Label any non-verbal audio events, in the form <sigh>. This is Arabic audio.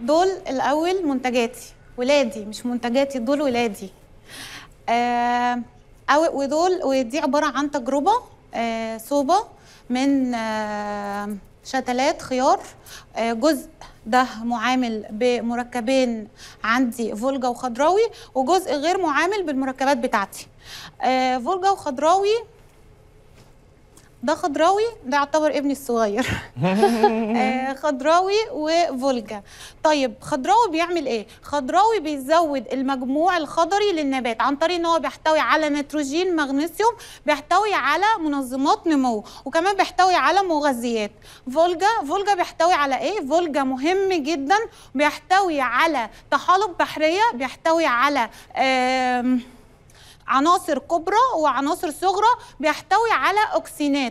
دول الاول منتجاتي ولادي مش منتجاتي دول ولادي آه أو ودول ودي عباره عن تجربه آه صوبه من آه شتلات خيار آه جزء ده معامل بمركبين عندي فولجا وخضراوي وجزء غير معامل بالمركبات بتاعتي آه فولجا وخضراوي ده خضراوي ده يعتبر ابني الصغير <laughs> آه، خضراوي وفولجا طيب خضراوي بيعمل ايه خضراوي بيزود المجموع الخضري للنبات عن طريق ان هو بيحتوي على نيتروجين مغنيسيوم بيحتوي على منظمات نمو وكمان بيحتوي على مغذيات فولجا فولجا بيحتوي على ايه فولجا مهم جدا بيحتوي على طحالب بحريه بيحتوي على عناصر كبرى وعناصر صغرى بيحتوي على اوكسينات